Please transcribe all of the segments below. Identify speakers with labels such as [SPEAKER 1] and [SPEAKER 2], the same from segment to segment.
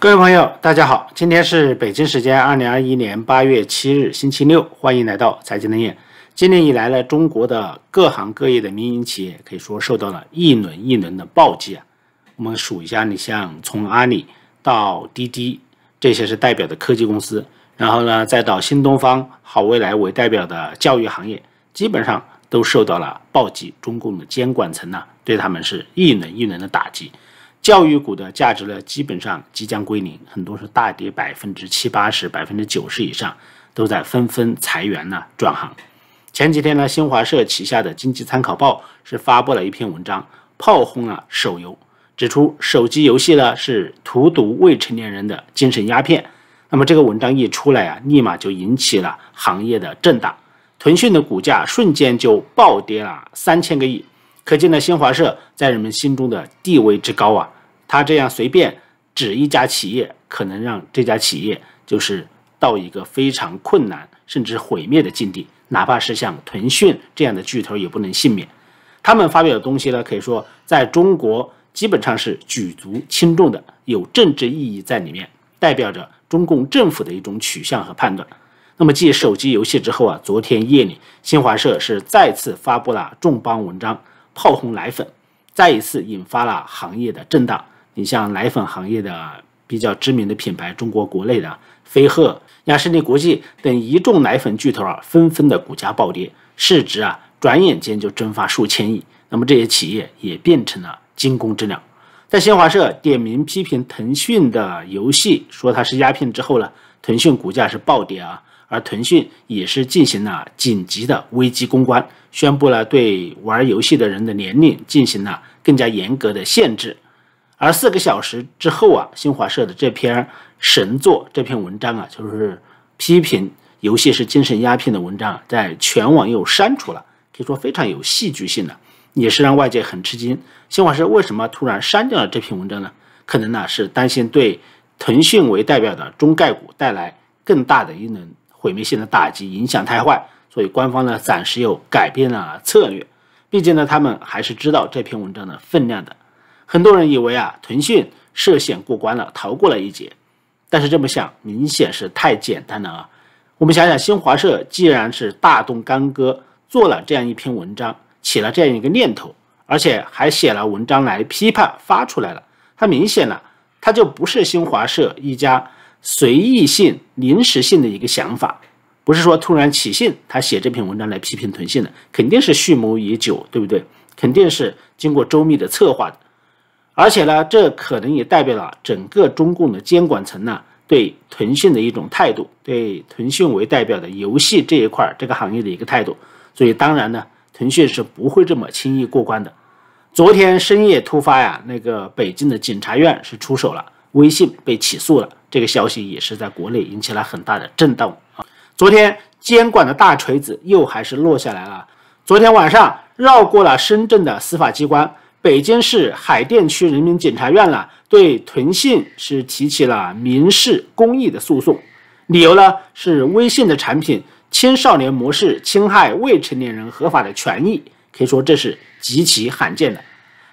[SPEAKER 1] 各位朋友，大家好！今天是北京时间二零二一年八月七日，星期六。欢迎来到财经冷眼。今年以来呢，中国的各行各业的民营企业可以说受到了一轮一轮的暴击啊。我们数一下，你像从阿里到滴滴，这些是代表的科技公司；然后呢，再到新东方、好未来为代表的教育行业，基本上都受到了暴击。中共的监管层呢，对他们是一轮一轮的打击。教育股的价值呢，基本上即将归零，很多是大跌百分之七八十、百分之九十以上，都在纷纷裁员呢，转行。前几天呢，新华社旗下的《经济参考报》是发布了一篇文章，炮轰了手游，指出手机游戏呢是荼毒未成年人的精神鸦片。那么这个文章一出来啊，立马就引起了行业的震荡，腾讯的股价瞬间就暴跌了三千个亿。可见呢，新华社在人们心中的地位之高啊！他这样随便指一家企业，可能让这家企业就是到一个非常困难，甚至毁灭的境地。哪怕是像腾讯这样的巨头也不能幸免。他们发表的东西呢，可以说在中国基本上是举足轻重的，有政治意义在里面，代表着中共政府的一种取向和判断。那么继手机游戏之后啊，昨天夜里新华社是再次发布了重磅文章。炮轰奶粉，再一次引发了行业的震荡。你像奶粉行业的比较知名的品牌，中国国内的飞鹤、雅士利国际等一众奶粉巨头啊，纷纷的股价暴跌，市值啊，转眼间就蒸发数千亿。那么这些企业也变成了惊弓之鸟。在新华社点名批评腾讯的游戏说它是鸦片之后呢，腾讯股价是暴跌啊。而腾讯也是进行了紧急的危机公关，宣布了对玩游戏的人的年龄进行了更加严格的限制。而四个小时之后啊，新华社的这篇神作，这篇文章啊，就是批评游戏是精神鸦片的文章，在全网又删除了，可以说非常有戏剧性的，也是让外界很吃惊。新华社为什么突然删掉了这篇文章呢？可能呢是担心对腾讯为代表的中概股带来更大的一轮。毁灭性的打击，影响太坏，所以官方呢暂时又改变了策略。毕竟呢，他们还是知道这篇文章的分量的。很多人以为啊，腾讯涉险过关了，逃过了一劫。但是这么想，明显是太简单了啊！我们想想，新华社既然是大动干戈，做了这样一篇文章，起了这样一个念头，而且还写了文章来批判，发出来了，它明显了，它就不是新华社一家。随意性、临时性的一个想法，不是说突然起兴，他写这篇文章来批评腾讯的，肯定是蓄谋已久，对不对？肯定是经过周密的策划的。而且呢，这可能也代表了整个中共的监管层呢对腾讯的一种态度，对腾讯为代表的游戏这一块这个行业的一个态度。所以，当然呢，腾讯是不会这么轻易过关的。昨天深夜突发呀，那个北京的检察院是出手了，微信被起诉了。这个消息也是在国内引起了很大的震动啊！昨天监管的大锤子又还是落下来了。昨天晚上绕过了深圳的司法机关，北京市海淀区人民检察院呢，对腾讯是提起了民事公益的诉讼，理由呢是微信的产品青少年模式侵害未成年人合法的权益，可以说这是极其罕见的。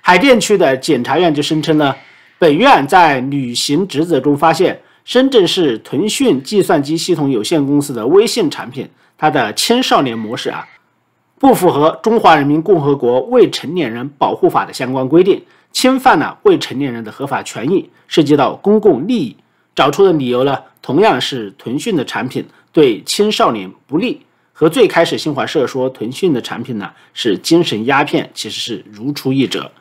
[SPEAKER 1] 海淀区的检察院就声称呢，本院在履行职责中发现。深圳市腾讯计算机系统有限公司的微信产品，它的青少年模式啊，不符合《中华人民共和国未成年人保护法》的相关规定，侵犯了未成年人的合法权益，涉及到公共利益。找出的理由呢，同样是腾讯的产品对青少年不利，和最开始新华社说腾讯的产品呢是精神鸦片，其实是如出一辙，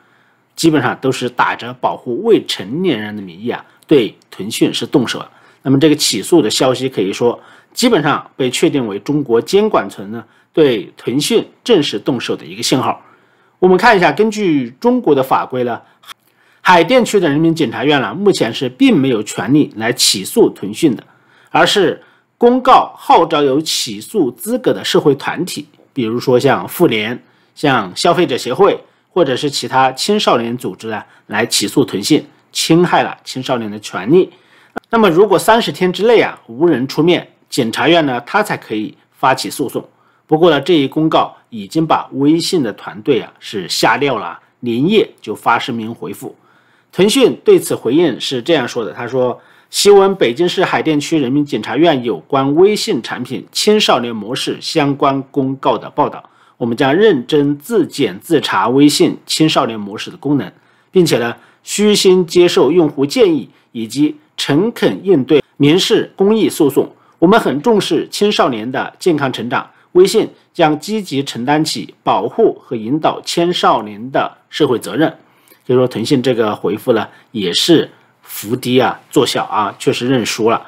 [SPEAKER 1] 基本上都是打着保护未成年人的名义啊。对腾讯是动手，了。那么这个起诉的消息可以说基本上被确定为中国监管层呢对腾讯正式动手的一个信号。我们看一下，根据中国的法规呢，海淀区的人民检察院呢目前是并没有权利来起诉腾讯的，而是公告号召有起诉资格的社会团体，比如说像妇联、像消费者协会或者是其他青少年组织呢来起诉腾讯。侵害了青少年的权利，那么如果三十天之内啊无人出面，检察院呢他才可以发起诉讼。不过呢这一公告已经把微信的团队啊是吓尿了，连夜就发声明回复。腾讯对此回应是这样说的：“他说，新闻北京市海淀区人民检察院有关微信产品青少年模式相关公告的报道，我们将认真自检自查微信青少年模式的功能，并且呢。”虚心接受用户建议，以及诚恳应对民事公益诉讼。我们很重视青少年的健康成长，微信将积极承担起保护和引导青少年的社会责任。所以说，腾讯这个回复呢，也是伏低啊，做小啊，确实认输了。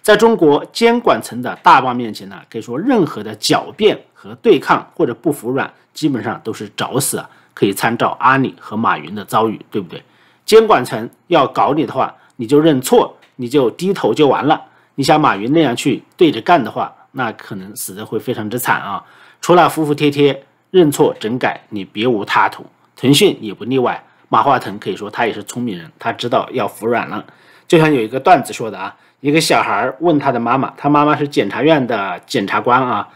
[SPEAKER 1] 在中国监管层的大棒面前呢，可以说任何的狡辩和对抗或者不服软，基本上都是找死啊。可以参照阿里和马云的遭遇，对不对？监管层要搞你的话，你就认错，你就低头就完了。你像马云那样去对着干的话，那可能死的会非常之惨啊！除了服服帖帖认错整改，你别无他途。腾讯也不例外。马化腾可以说他也是聪明人，他知道要服软了。就像有一个段子说的啊，一个小孩问他的妈妈，他妈妈是检察院的检察官啊，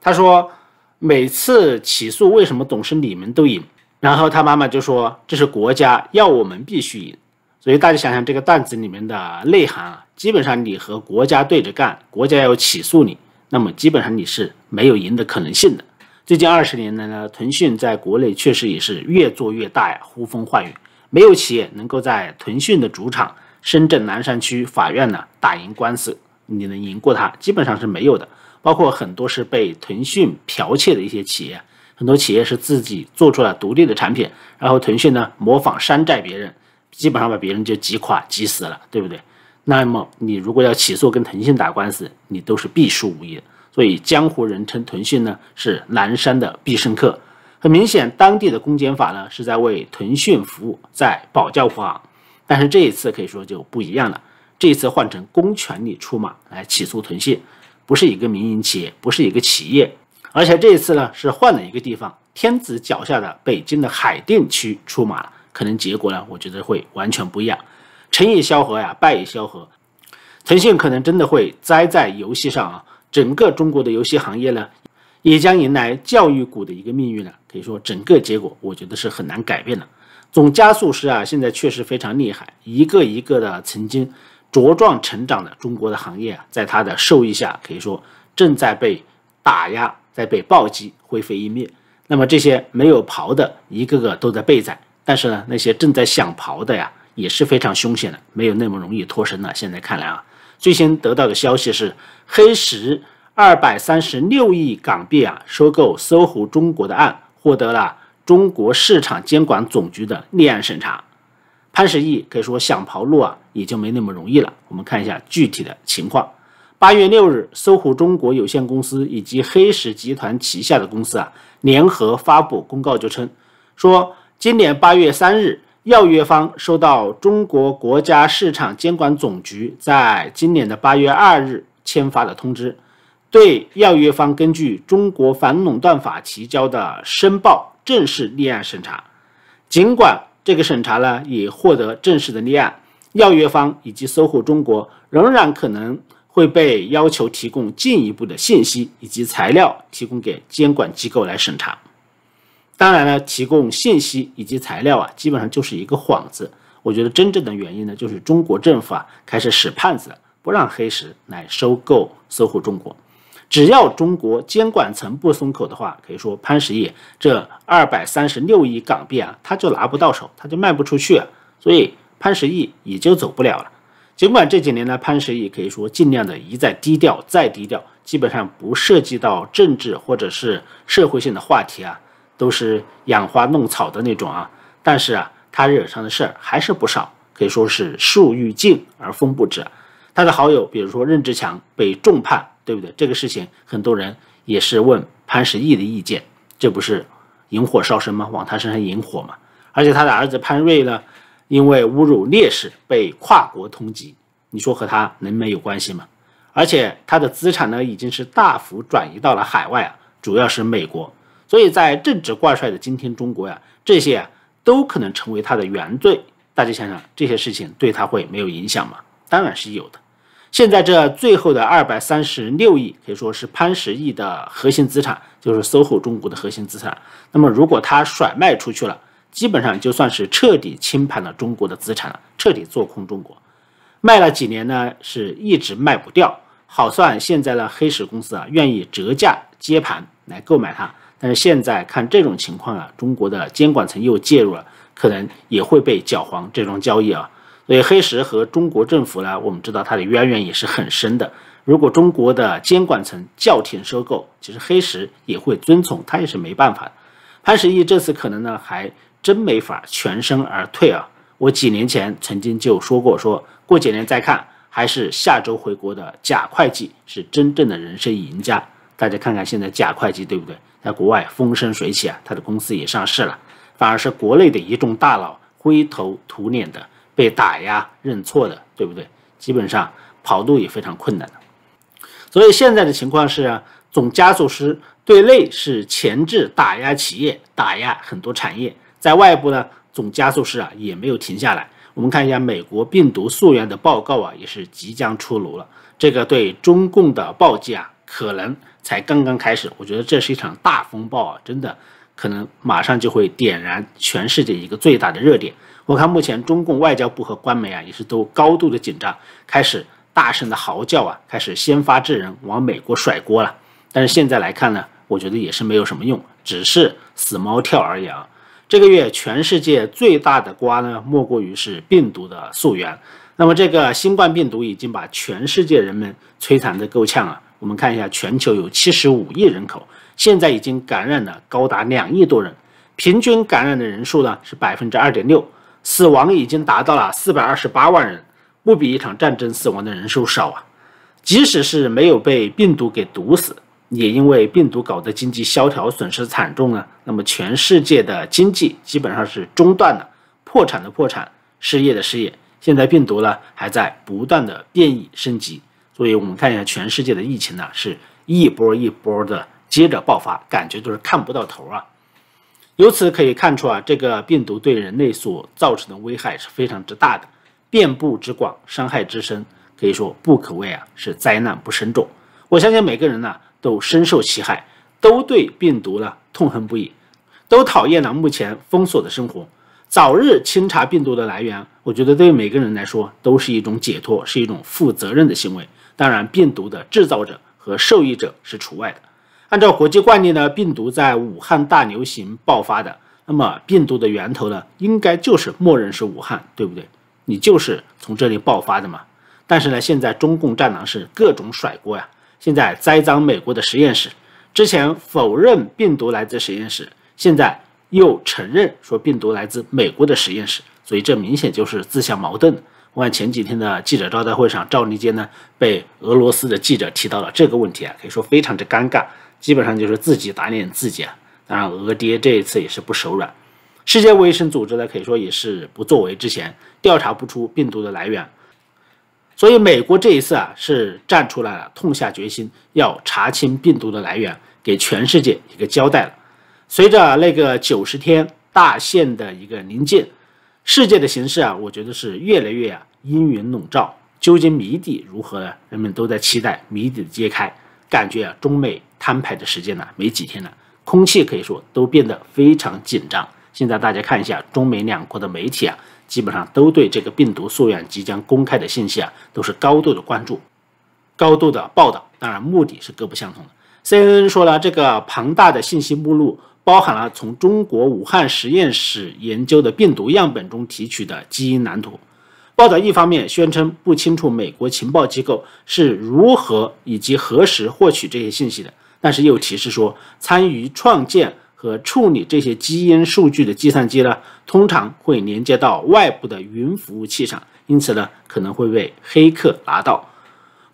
[SPEAKER 1] 他说每次起诉为什么总是你们都赢？然后他妈妈就说：“这是国家要我们必须赢，所以大家想想这个段子里面的内涵啊，基本上你和国家对着干，国家要起诉你，那么基本上你是没有赢的可能性的。最近二十年来呢，腾讯在国内确实也是越做越大呀，呼风唤雨，没有企业能够在腾讯的主场——深圳南山区法院呢打赢官司，你能赢过他，基本上是没有的。包括很多是被腾讯剽窃的一些企业。”很多企业是自己做出了独立的产品，然后腾讯呢模仿山寨别人，基本上把别人就挤垮挤死了，对不对？那么你如果要起诉跟腾讯打官司，你都是必输无疑。所以江湖人称腾讯呢是南山的必胜客。很明显，当地的公检法呢是在为腾讯服务，在保驾护航。但是这一次可以说就不一样了，这一次换成公权力出马来起诉腾讯，不是一个民营企业，不是一个企业。而且这一次呢，是换了一个地方，天子脚下的北京的海淀区出马了。可能结果呢，我觉得会完全不一样。成也萧何呀，败也萧何，腾讯可能真的会栽在游戏上啊！整个中国的游戏行业呢，也将迎来教育股的一个命运呢。可以说，整个结果我觉得是很难改变的。总加速师啊，现在确实非常厉害。一个一个的曾经茁壮成长的中国的行业啊，在他的授意下，可以说正在被打压。在被暴击，灰飞烟灭。那么这些没有刨的，一个个都在被宰。但是呢，那些正在想刨的呀，也是非常凶险的，没有那么容易脱身了。现在看来啊，最新得到的消息是，黑石二百三十六亿港币啊，收购搜狐中国的案获得了中国市场监管总局的立案审查。潘石屹可以说想刨路啊，也就没那么容易了。我们看一下具体的情况。八月六日，搜狐中国有限公司以及黑石集团旗下的公司啊，联合发布公告，就称说，今年八月三日，要约方收到中国国家市场监管总局在今年的八月二日签发的通知，对要约方根据中国反垄断法提交的申报正式立案审查。尽管这个审查呢，也获得正式的立案，要约方以及搜狐中国仍然可能。会被要求提供进一步的信息以及材料，提供给监管机构来审查。当然了，提供信息以及材料啊，基本上就是一个幌子。我觉得真正的原因呢，就是中国政府啊开始使绊子不让黑石来收购搜狐中国。只要中国监管层不松口的话，可以说潘石屹这二百三十六亿港币啊，他就拿不到手，他就卖不出去，啊，所以潘石屹也就走不了了。尽管这几年呢，潘石屹可以说尽量的一再低调，再低调，基本上不涉及到政治或者是社会性的话题啊，都是养花弄草的那种啊。但是啊，他惹上的事儿还是不少，可以说是树欲静而风不止。他的好友，比如说任志强被重判，对不对？这个事情很多人也是问潘石屹的意见，这不是引火烧身吗？往他身上引火嘛。而且他的儿子潘瑞呢？因为侮辱烈士被跨国通缉，你说和他能没有关系吗？而且他的资产呢，已经是大幅转移到了海外啊，主要是美国。所以在政治挂帅的今天，中国呀，这些都可能成为他的原罪。大家想想，这些事情对他会没有影响吗？当然是有的。现在这最后的二百三十六亿，可以说是潘石屹的核心资产，就是 SOHO 中国的核心资产。那么如果他甩卖出去了，基本上就算是彻底清盘了中国的资产了，彻底做空中国，卖了几年呢，是一直卖不掉。好算现在呢，黑石公司啊愿意折价接盘来购买它。但是现在看这种情况啊，中国的监管层又介入了，可能也会被搅黄这桩交易啊。所以黑石和中国政府呢，我们知道它的渊源也是很深的。如果中国的监管层叫停收购，其实黑石也会遵从，他也是没办法。潘石屹这次可能呢还。真没法全身而退啊！我几年前曾经就说过，说过几年再看，还是下周回国的贾会计是真正的人生赢家。大家看看现在贾会计对不对？在国外风生水起啊，他的公司也上市了，反而是国内的一众大佬灰头土脸的被打压、认错的，对不对？基本上跑路也非常困难的。所以现在的情况是，啊，总加速师对内是前置打压企业，打压很多产业。在外部呢，总加速师啊也没有停下来。我们看一下美国病毒溯源的报告啊，也是即将出炉了。这个对中共的暴击啊，可能才刚刚开始。我觉得这是一场大风暴啊，真的可能马上就会点燃全世界一个最大的热点。我看目前中共外交部和官媒啊，也是都高度的紧张，开始大声的嚎叫啊，开始先发制人往美国甩锅了。但是现在来看呢，我觉得也是没有什么用，只是死猫跳而已啊。这个月，全世界最大的瓜呢，莫过于是病毒的溯源。那么，这个新冠病毒已经把全世界人们摧残的够呛啊！我们看一下，全球有七十五亿人口，现在已经感染了高达两亿多人，平均感染的人数呢是百分之二点六，死亡已经达到了四百二十八万人，不比一场战争死亡的人数少啊！即使是没有被病毒给毒死。也因为病毒搞得经济萧条，损失惨重啊。那么全世界的经济基本上是中断了，破产的破产，失业的失业。现在病毒呢还在不断的变异升级，所以我们看一下全世界的疫情呢是一波一波的接着爆发，感觉就是看不到头啊。由此可以看出啊，这个病毒对人类所造成的危害是非常之大的，遍布之广，伤害之深，可以说不可谓啊是灾难不深重。我相信每个人呢。都深受其害，都对病毒呢痛恨不已，都讨厌呢目前封锁的生活，早日清查病毒的来源，我觉得对每个人来说都是一种解脱，是一种负责任的行为。当然，病毒的制造者和受益者是除外的。按照国际惯例呢，病毒在武汉大流行爆发的，那么病毒的源头呢，应该就是默认是武汉，对不对？你就是从这里爆发的嘛。但是呢，现在中共战狼是各种甩锅呀。现在栽赃美国的实验室，之前否认病毒来自实验室，现在又承认说病毒来自美国的实验室，所以这明显就是自相矛盾。我看前几天的记者招待会上，赵立坚呢被俄罗斯的记者提到了这个问题啊，可以说非常之尴尬，基本上就是自己打脸自己啊。当然，俄爹这一次也是不手软，世界卫生组织呢可以说也是不作为，之前调查不出病毒的来源。所以美国这一次啊是站出来了，痛下决心要查清病毒的来源，给全世界一个交代了。随着那个九十天大限的一个临近，世界的形势啊，我觉得是越来越啊阴云笼罩。究竟谜底如何呢？人们都在期待谜底的揭开。感觉啊，中美摊牌的时间呢，没几天了，空气可以说都变得非常紧张。现在大家看一下中美两国的媒体啊。基本上都对这个病毒溯源即将公开的信息啊，都是高度的关注、高度的报道。当然，目的是各不相同的。CNN 说了，这个庞大的信息目录包含了从中国武汉实验室研究的病毒样本中提取的基因蓝图。报道一方面宣称不清楚美国情报机构是如何以及何时获取这些信息的，但是又提示说参与创建。和处理这些基因数据的计算机呢，通常会连接到外部的云服务器上，因此呢，可能会被黑客拿到。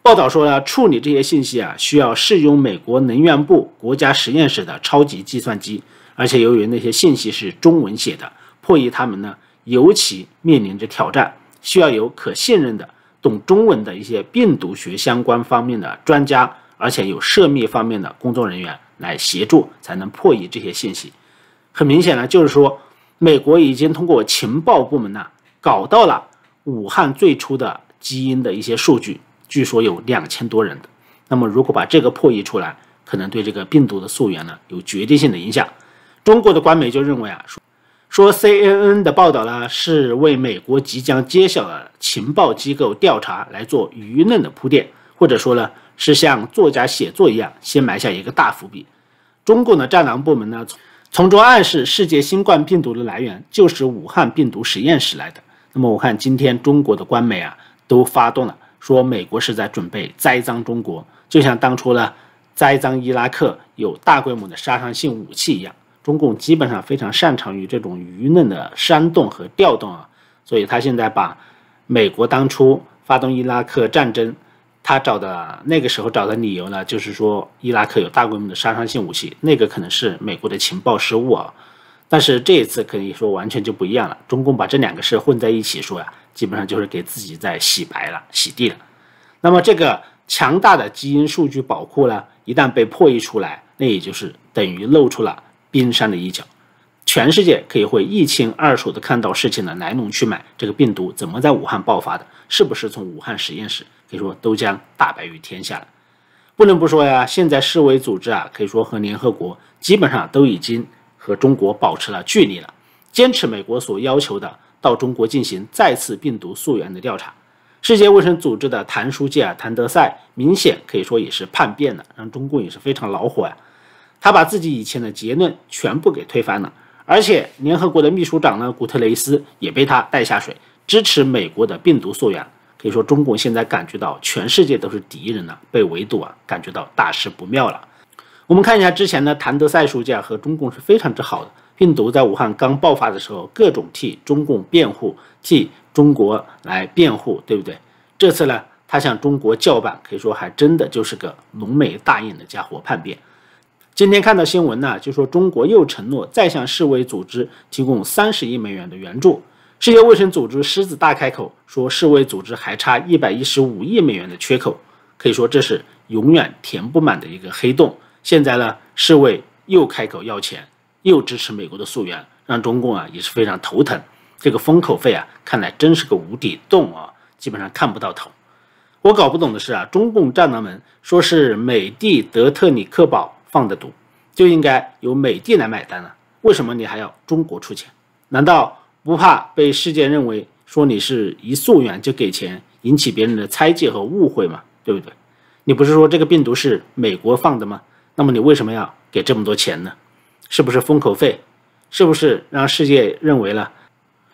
[SPEAKER 1] 报道说呢，处理这些信息啊，需要适用美国能源部国家实验室的超级计算机，而且由于那些信息是中文写的，破译他们呢，尤其面临着挑战，需要有可信任的懂中文的一些病毒学相关方面的专家，而且有涉密方面的工作人员。来协助才能破译这些信息，很明显呢，就是说，美国已经通过情报部门呢，搞到了武汉最初的基因的一些数据，据说有两千多人的。那么，如果把这个破译出来，可能对这个病毒的溯源呢，有决定性的影响。中国的官媒就认为啊，说说 CNN 的报道呢，是为美国即将揭晓的情报机构调查来做舆论的铺垫，或者说呢？是像作家写作一样，先埋下一个大伏笔。中共的战狼部门呢，从中暗示世界新冠病毒的来源就是武汉病毒实验室来的。那么我看今天中国的官媒啊，都发动了，说美国是在准备栽赃中国，就像当初呢栽赃伊拉克有大规模的杀伤性武器一样。中共基本上非常擅长于这种舆论的煽动和调动啊，所以他现在把美国当初发动伊拉克战争。他找的那个时候找的理由呢，就是说伊拉克有大规模的杀伤性武器，那个可能是美国的情报失误啊。但是这一次可以说完全就不一样了，中共把这两个事混在一起说呀，基本上就是给自己在洗白了、洗地了。那么这个强大的基因数据宝库呢，一旦被破译出来，那也就是等于露出了冰山的一角。全世界可以会一清二楚的看到事情的来龙去脉，这个病毒怎么在武汉爆发的，是不是从武汉实验室，可以说都将大白于天下了。不能不说呀，现在世卫组织啊，可以说和联合国基本上都已经和中国保持了距离了，坚持美国所要求的到中国进行再次病毒溯源的调查。世界卫生组织的谭书记啊，谭德赛明显可以说也是叛变了，让中国也是非常恼火呀。他把自己以前的结论全部给推翻了。而且联合国的秘书长呢，古特雷斯也被他带下水，支持美国的病毒溯源。可以说，中国现在感觉到全世界都是敌人了，被围堵啊，感觉到大事不妙了。我们看一下之前呢，谭德赛书记啊和中共是非常之好的，病毒在武汉刚爆发的时候，各种替中共辩护，替中国来辩护，对不对？这次呢，他向中国叫板，可以说还真的就是个浓眉大眼的家伙叛变。今天看到新闻呢，就说中国又承诺再向世卫组织提供三十亿美元的援助。世界卫生组织狮子大开口，说世卫组织还差一百一十五亿美元的缺口，可以说这是永远填不满的一个黑洞。现在呢，世卫又开口要钱，又支持美国的溯源，让中共啊也是非常头疼。这个封口费啊，看来真是个无底洞啊，基本上看不到头。我搞不懂的是啊，中共战狼们说是美帝德特里克堡。放的毒就应该由美帝来买单了，为什么你还要中国出钱？难道不怕被世界认为说你是一溯源就给钱，引起别人的猜忌和误会吗？对不对？你不是说这个病毒是美国放的吗？那么你为什么要给这么多钱呢？是不是封口费？是不是让世界认为了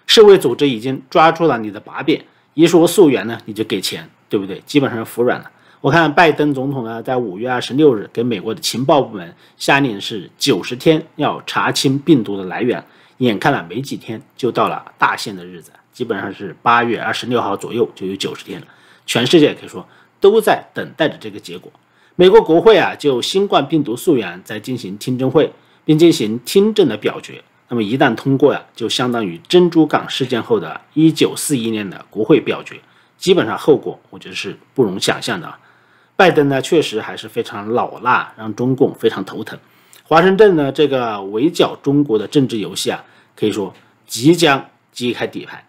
[SPEAKER 1] 世卫组织已经抓住了你的把柄，一说溯源呢你就给钱，对不对？基本上服软了。我看拜登总统呢，在五月二十六日给美国的情报部门下令是九十天要查清病毒的来源。眼看了没几天，就到了大限的日子，基本上是八月二十六号左右就有九十天了。全世界可以说都在等待着这个结果。美国国会啊，就新冠病毒溯源在进行听证会，并进行听证的表决。那么一旦通过呀，就相当于珍珠港事件后的一九四一年的国会表决，基本上后果我觉得是不容想象的。拜登呢，确实还是非常老辣，让中共非常头疼。华盛顿呢，这个围剿中国的政治游戏啊，可以说即将揭开底牌。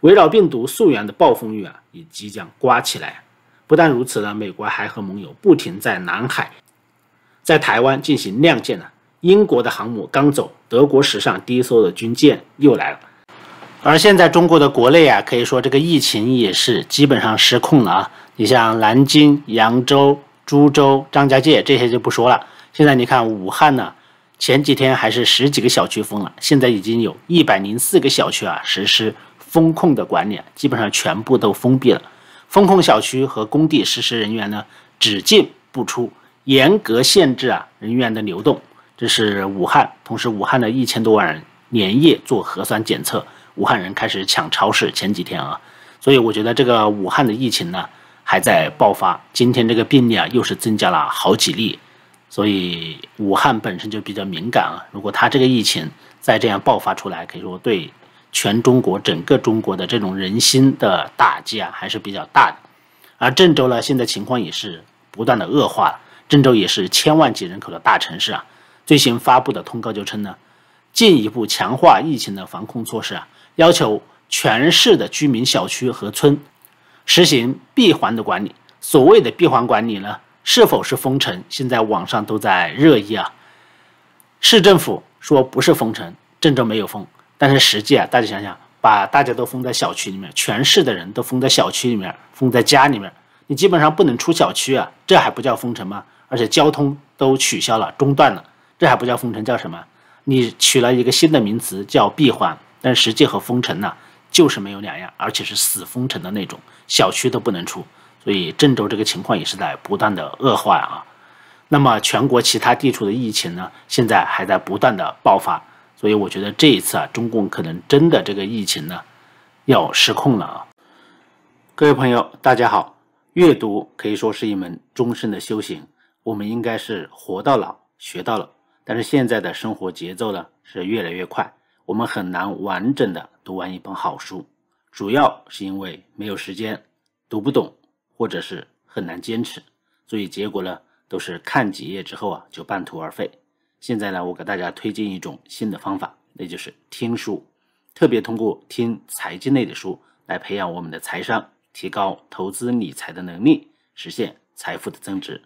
[SPEAKER 1] 围绕病毒溯源的暴风雨啊，也即将刮起来。不但如此呢，美国还和盟友不停在南海、在台湾进行亮剑呢。英国的航母刚走，德国史上第一艘的军舰又来了。而现在中国的国内啊，可以说这个疫情也是基本上失控了啊。你像南京、扬州、株洲、张家界这些就不说了。现在你看武汉呢，前几天还是十几个小区封了，现在已经有一百零四个小区啊实施封控的管理，基本上全部都封闭了。封控小区和工地实施人员呢只进不出，严格限制啊人员的流动。这是武汉，同时武汉的一千多万人连夜做核酸检测，武汉人开始抢超市。前几天啊，所以我觉得这个武汉的疫情呢。还在爆发，今天这个病例啊，又是增加了好几例，所以武汉本身就比较敏感啊。如果他这个疫情再这样爆发出来，可以说对全中国、整个中国的这种人心的打击啊，还是比较大的。而郑州呢，现在情况也是不断的恶化了。郑州也是千万级人口的大城市啊，最新发布的通告就称呢，进一步强化疫情的防控措施啊，要求全市的居民小区和村。实行闭环的管理，所谓的闭环管理呢，是否是封城？现在网上都在热议啊。市政府说不是封城，郑州没有封，但是实际啊，大家想想，把大家都封在小区里面，全市的人都封在小区里面，封在家里面，你基本上不能出小区啊，这还不叫封城吗？而且交通都取消了，中断了，这还不叫封城，叫什么？你取了一个新的名词叫闭环，但实际和封城呢？就是没有两样，而且是死封城的那种，小区都不能出，所以郑州这个情况也是在不断的恶化啊。那么全国其他地区的疫情呢，现在还在不断的爆发，所以我觉得这一次啊，中共可能真的这个疫情呢，要失控了啊。各位朋友，大家好，阅读可以说是一门终身的修行，我们应该是活到老学到老，但是现在的生活节奏呢是越来越快，我们很难完整的。读完一本好书，主要是因为没有时间，读不懂，或者是很难坚持，所以结果呢，都是看几页之后啊，就半途而废。现在呢，我给大家推荐一种新的方法，那就是听书，特别通过听财经类的书来培养我们的财商，提高投资理财的能力，实现财富的增值。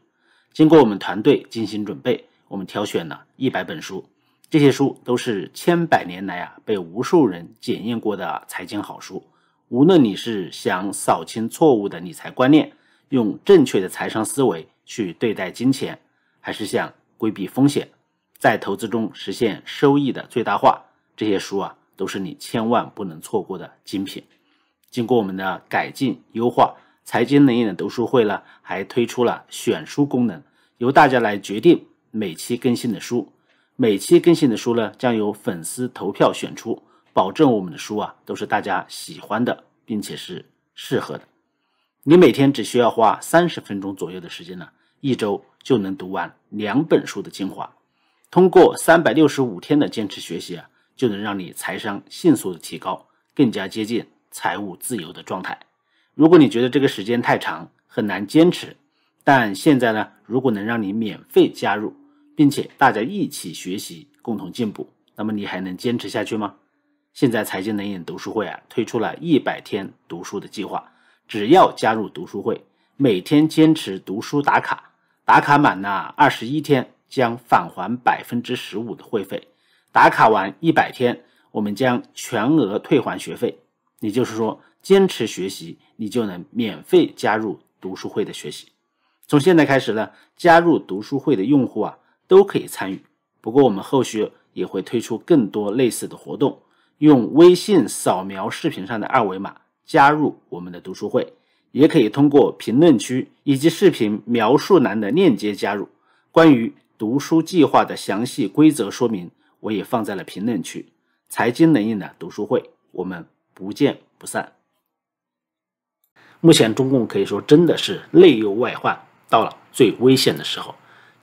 [SPEAKER 1] 经过我们团队精心准备，我们挑选了一百本书。这些书都是千百年来啊被无数人检验过的财经好书。无论你是想扫清错误的理财观念，用正确的财商思维去对待金钱，还是想规避风险，在投资中实现收益的最大化，这些书啊都是你千万不能错过的精品。经过我们的改进优化，财经能源的读书会呢还推出了选书功能，由大家来决定每期更新的书。每期更新的书呢，将由粉丝投票选出，保证我们的书啊都是大家喜欢的，并且是适合的。你每天只需要花三十分钟左右的时间呢，一周就能读完两本书的精华。通过三百六十五天的坚持学习啊，就能让你财商迅速的提高，更加接近财务自由的状态。如果你觉得这个时间太长，很难坚持，但现在呢，如果能让你免费加入。并且大家一起学习，共同进步。那么你还能坚持下去吗？现在财经能眼读书会啊，推出了一百天读书的计划。只要加入读书会，每天坚持读书打卡，打卡满了二十一天，将返还百分之十五的会费；打卡完一百天，我们将全额退还学费。也就是说，坚持学习，你就能免费加入读书会的学习。从现在开始呢，加入读书会的用户啊。都可以参与，不过我们后续也会推出更多类似的活动。用微信扫描视频上的二维码加入我们的读书会，也可以通过评论区以及视频描述栏的链接加入。关于读书计划的详细规则说明，我也放在了评论区。财经能硬的读书会，我们不见不散。目前中共可以说真的是内忧外患，到了最危险的时候。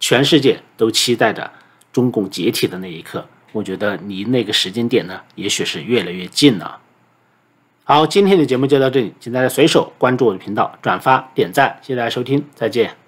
[SPEAKER 1] 全世界都期待着中共解体的那一刻，我觉得离那个时间点呢，也许是越来越近了。好，今天的节目就到这里，请大家随手关注我的频道、转发、点赞，谢谢大家收听，再见。